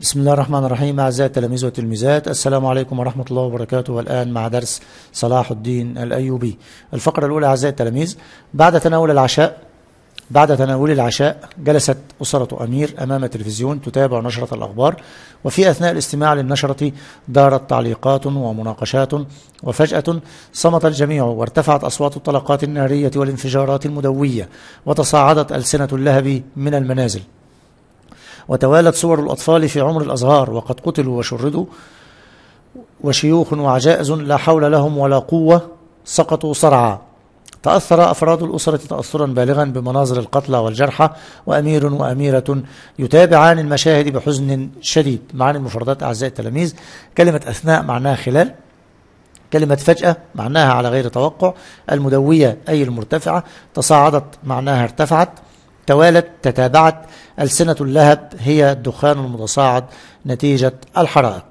بسم الله الرحمن الرحيم أعزائي التلاميذ والتلميذات السلام عليكم ورحمة الله وبركاته والآن مع درس صلاح الدين الأيوبي الفقرة الأولى أعزائي التلاميذ بعد تناول العشاء بعد تناول العشاء جلست أسرة أمير أمام تلفزيون تتابع نشرة الأخبار وفي أثناء الاستماع للنشرة دارت تعليقات ومناقشات وفجأة صمت الجميع وارتفعت أصوات الطلقات النارية والانفجارات المدوية وتصاعدت ألسنة اللهب من المنازل وتوالت صور الأطفال في عمر الأزهار وقد قتلوا وشردوا وشيوخ وعجائز لا حول لهم ولا قوة سقطوا صرعا تأثر أفراد الأسرة تأثرا بالغا بمناظر القتلى والجرحى وأمير وأميرة يتابعان المشاهد بحزن شديد معاني المفردات أعزائي التلاميذ كلمة أثناء معناها خلال كلمة فجأة معناها على غير توقع المدوية أي المرتفعة تصاعدت معناها ارتفعت توالت تتابعت ألسنة اللهب هي الدخان المتصاعد نتيجة الحرائق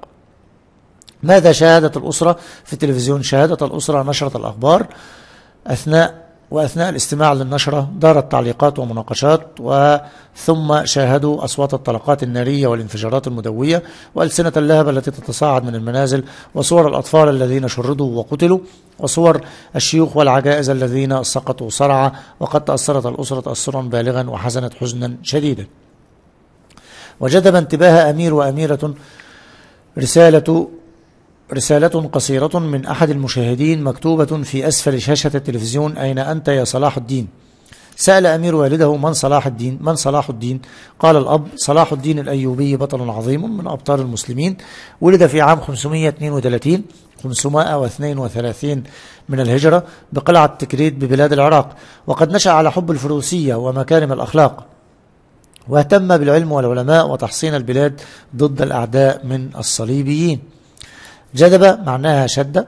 ماذا شاهدت الأسرة في التلفزيون شاهدت الأسرة نشرة الأخبار أثناء وأثناء الاستماع للنشرة دارت تعليقات ومناقشات وثم شاهدوا أصوات الطلقات النارية والانفجارات المدوية وألسنة اللهب التي تتصاعد من المنازل وصور الأطفال الذين شردوا وقتلوا وصور الشيوخ والعجائز الذين سقطوا صرعى وقد تأثرت الأسرة تأثرا بالغا وحزنت حزنا شديدا وجذب انتباه أمير وأميرة رسالة رسالة قصيرة من أحد المشاهدين مكتوبة في أسفل شاشة التلفزيون أين أنت يا صلاح الدين سأل أمير والده من صلاح الدين من صلاح الدين قال الأب صلاح الدين الأيوبي بطل عظيم من أبطال المسلمين ولد في عام 532 532 من الهجرة بقلعة تكريت ببلاد العراق وقد نشأ على حب الفروسية ومكارم الأخلاق واهتم بالعلم والعلماء وتحصين البلاد ضد الأعداء من الصليبيين جذب معناها شد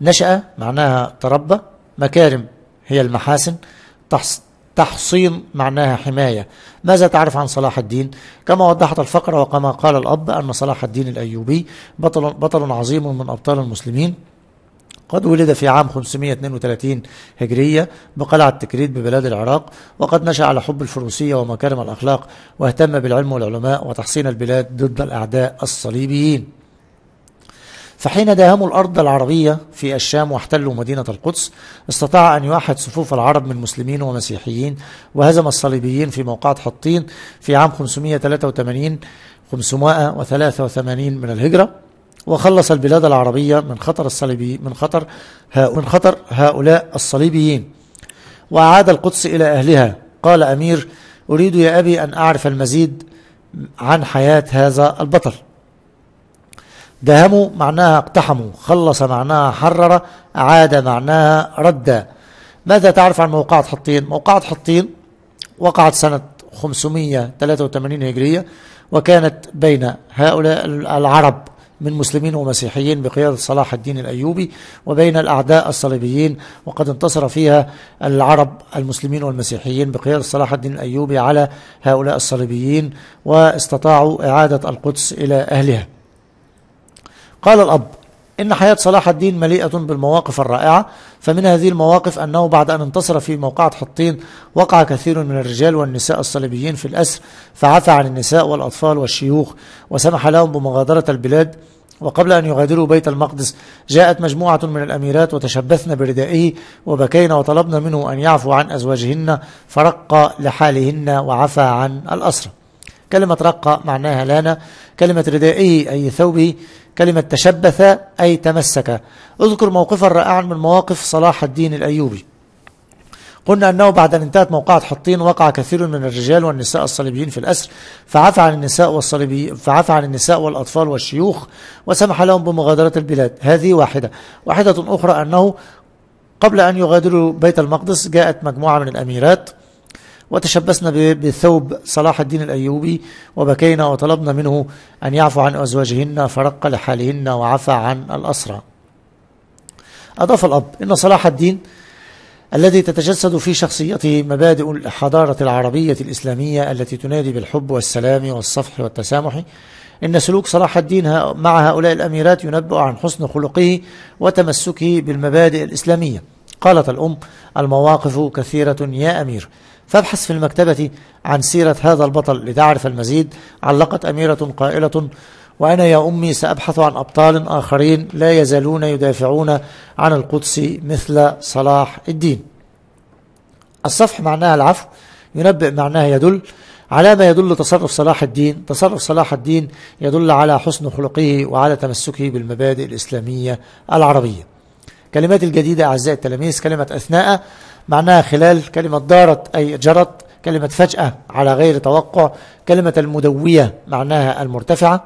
نشأ معناها تربى مكارم هي المحاسن تحص تحصين معناها حماية ماذا تعرف عن صلاح الدين كما وضحت الفقرة وكما قال الأب أن صلاح الدين الأيوبي بطل, بطل عظيم من أبطال المسلمين قد ولد في عام 532 هجرية بقلعة تكريت ببلاد العراق وقد نشأ على حب الفروسية ومكارم الأخلاق واهتم بالعلم والعلماء وتحصين البلاد ضد الأعداء الصليبيين فحين داهموا الأرض العربية في الشام واحتلوا مدينة القدس استطاع أن يوحد صفوف العرب من مسلمين ومسيحيين وهزم الصليبيين في موقعة حطين في عام 583 583 من الهجرة وخلص البلاد العربية من خطر الصليبي من خطر من خطر هؤلاء الصليبيين وأعاد القدس إلى أهلها قال أمير أريد يا أبي أن أعرف المزيد عن حياة هذا البطل داهموا معناها اقتحموا خلص معناها حرر عاد معناها رد ماذا تعرف عن موقعة حطين موقعة حطين وقعت سنة 583 هجرية وكانت بين هؤلاء العرب من مسلمين ومسيحيين بقيادة صلاح الدين الأيوبي وبين الأعداء الصليبيين وقد انتصر فيها العرب المسلمين والمسيحيين بقيادة صلاح الدين الأيوبي على هؤلاء الصليبيين واستطاعوا إعادة القدس إلى أهلها قال الأب إن حياة صلاح الدين مليئة بالمواقف الرائعة فمن هذه المواقف أنه بعد أن انتصر في موقعة حطين وقع كثير من الرجال والنساء الصليبيين في الأسر فعفى عن النساء والأطفال والشيوخ وسمح لهم بمغادرة البلاد وقبل أن يغادروا بيت المقدس جاءت مجموعة من الأميرات وتشبثن بردائه وبكينا وطلبنا منه أن يعفو عن أزواجهن فرق لحالهن وعفى عن الأسرة كلمة رقة معناها لانا كلمة ردائه أي ثوبه كلمة تشبث أي تمسك اذكر موقفا رائعا من مواقف صلاح الدين الأيوبي قلنا أنه بعد أن انتهت موقعة حطين وقع كثير من الرجال والنساء الصليبيين في الأسر فعفى عن النساء والصليبي فعفى عن النساء والأطفال والشيوخ وسمح لهم بمغادرة البلاد هذه واحدة واحدة أخرى أنه قبل أن يغادروا بيت المقدس جاءت مجموعة من الأميرات وتشبثنا بثوب صلاح الدين الأيوبي وبكينا وطلبنا منه أن يعفو عن أزواجهن فرق لحالهن وعفى عن الأسرى أضاف الأب إن صلاح الدين الذي تتجسد في شخصيته مبادئ الحضارة العربية الإسلامية التي تنادي بالحب والسلام والصفح والتسامح إن سلوك صلاح الدين مع هؤلاء الأميرات ينبئ عن حسن خلقه وتمسكه بالمبادئ الإسلامية قالت الأم المواقف كثيرة يا أمير فابحث في المكتبة عن سيرة هذا البطل لتعرف المزيد علقت أميرة قائلة وأنا يا أمي سأبحث عن أبطال آخرين لا يزالون يدافعون عن القدس مثل صلاح الدين الصفح معناها العفو ينبئ معناها يدل على ما يدل تصرف صلاح الدين تصرف صلاح الدين يدل على حسن خلقه وعلى تمسكه بالمبادئ الإسلامية العربية كلمات الجديدة أعزائي التلاميذ كلمة أثناء معناها خلال كلمة دارت أي جرت كلمة فجأة على غير توقع كلمة المدوية معناها المرتفعة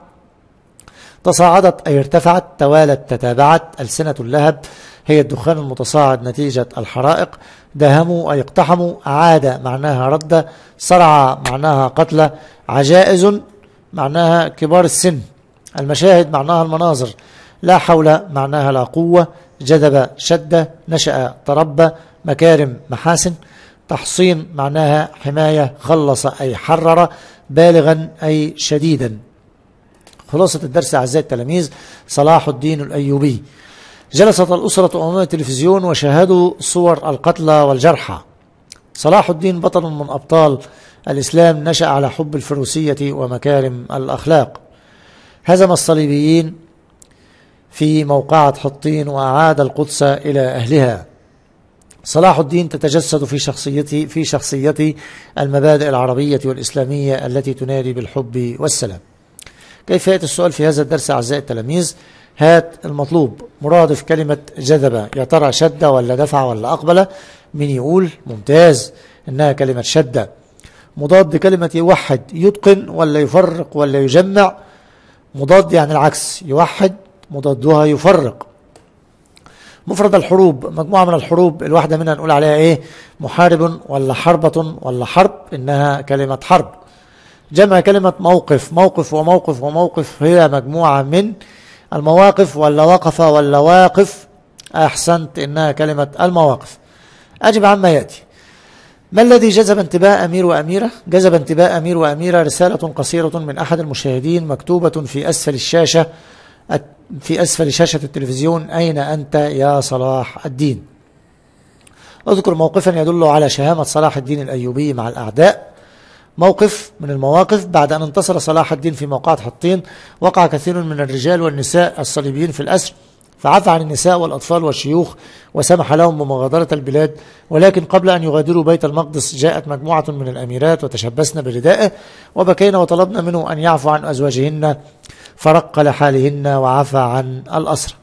تصاعدت أي ارتفعت توالت تتابعت ألسنة اللهب هي الدخان المتصاعد نتيجة الحرائق داهموا أي اقتحموا عاد معناها رد صرع معناها قتلى عجائز معناها كبار السن المشاهد معناها المناظر لا حول معناها لا قوة جذب شدة نشأ تربى مكارم محاسن تحصين معناها حماية خلص أي حرر بالغا أي شديدا خلاصة الدرس أعزائي التلاميذ صلاح الدين الأيوبي جلست الأسرة أمام التلفزيون وشاهدوا صور القتلى والجرحى صلاح الدين بطل من أبطال الإسلام نشأ على حب الفروسية ومكارم الأخلاق هزم الصليبيين في موقعة حطين وأعاد القدس إلى أهلها صلاح الدين تتجسد في شخصيته في شخصيته المبادئ العربية والإسلامية التي تنادي بالحب والسلام. كيف يأتي السؤال في هذا الدرس أعزائي التلاميذ؟ هات المطلوب مرادف كلمة جذب يا ترى شد ولا دفع ولا أقبل؟ من يقول ممتاز إنها كلمة شدة. مضاد كلمة يوحد يتقن ولا يفرق ولا يجمع؟ مضاد يعني العكس يوحد مضادها يفرق مفرد الحروب مجموعة من الحروب الواحدة منها نقول عليها إيه محارب ولا حربة ولا حرب إنها كلمة حرب جمع كلمة موقف موقف وموقف وموقف هي مجموعة من المواقف ولا وقف ولا واقف أحسنت إنها كلمة المواقف أجب عما يأتي ما الذي جذب انتباه أمير وأميرة؟ جذب انتباه أمير وأميرة رسالة قصيرة من أحد المشاهدين مكتوبة في أسفل الشاشة في أسفل شاشة التلفزيون أين أنت يا صلاح الدين أذكر موقفا يدل على شهامة صلاح الدين الأيوبي مع الأعداء موقف من المواقف بعد أن انتصر صلاح الدين في موقعة حطين وقع كثير من الرجال والنساء الصليبيين في الأسر فعفى عن النساء والأطفال والشيوخ وسمح لهم بمغادرة البلاد ولكن قبل أن يغادروا بيت المقدس جاءت مجموعة من الأميرات وتشبسن بردائه وبكينا وطلبنا منه أن يعفو عن أزواجهن فرق لحالهن وعفى عن الأسرى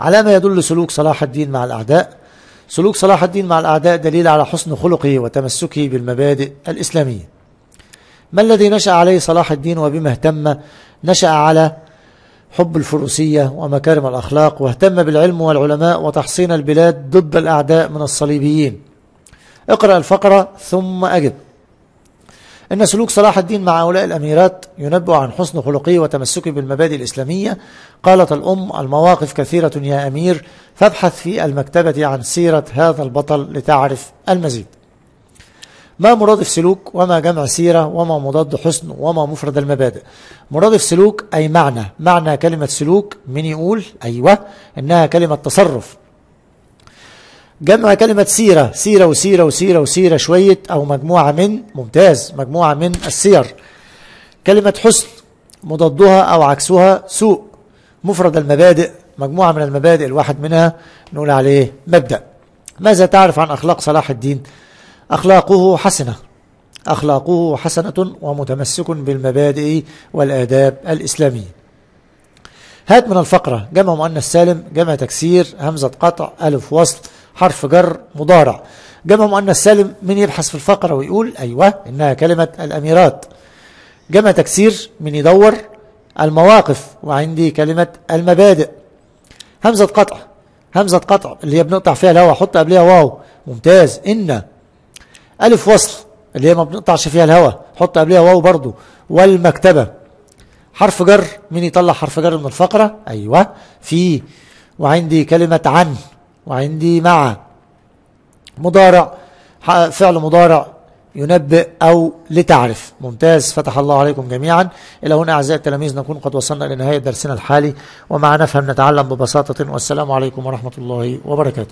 على ما يدل سلوك صلاح الدين مع الأعداء سلوك صلاح الدين مع الأعداء دليل على حسن خلقه وتمسكه بالمبادئ الإسلامية ما الذي نشأ عليه صلاح الدين وبما اهتم نشأ على حب الفروسية ومكارم الأخلاق واهتم بالعلم والعلماء وتحصين البلاد ضد الأعداء من الصليبيين اقرأ الفقرة ثم أجب إن سلوك صلاح الدين مع هؤلاء الأميرات ينبئ عن حسن خلقه وتمسكه بالمبادئ الإسلامية قالت الأم المواقف كثيرة يا أمير فابحث في المكتبة عن سيرة هذا البطل لتعرف المزيد ما مرادف سلوك وما جمع سيرة وما مضاد حسن وما مفرد المبادئ مرادف سلوك أي معنى معنى كلمة سلوك من يقول أيوة إنها كلمة تصرف جمع كلمة سيرة سيرة وسيرة وسيرة وسيرة شوية أو مجموعة من ممتاز مجموعة من السير كلمة حسن مضادها أو عكسها سوء مفرد المبادئ مجموعة من المبادئ الواحد منها نقول عليه مبدأ ماذا تعرف عن أخلاق صلاح الدين أخلاقه حسنة أخلاقه حسنة ومتمسك بالمبادئ والآداب الإسلامية هات من الفقرة جمع مؤنث سالم جمع تكسير همزة قطع ألف وصل حرف جر مضارع جمع مؤنث سالم من يبحث في الفقرة ويقول أيوة إنها كلمة الأميرات جمع تكسير من يدور المواقف وعندي كلمة المبادئ همزة قطع همزة قطع اللي هي بنقطع فيها الهواء حط قبلها واو ممتاز إن ألف وصل اللي هي ما بنقطعش فيها الهواء حط قبلها واو برضو والمكتبة حرف جر مين يطلع حرف جر من الفقرة أيوة في وعندي كلمة عن وعندي مع مضارع فعل مضارع ينبئ أو لتعرف ممتاز فتح الله عليكم جميعا إلى هنا أعزائي التلاميذ نكون قد وصلنا إلى نهاية درسنا الحالي ومع نفهم نتعلم ببساطة والسلام عليكم ورحمة الله وبركاته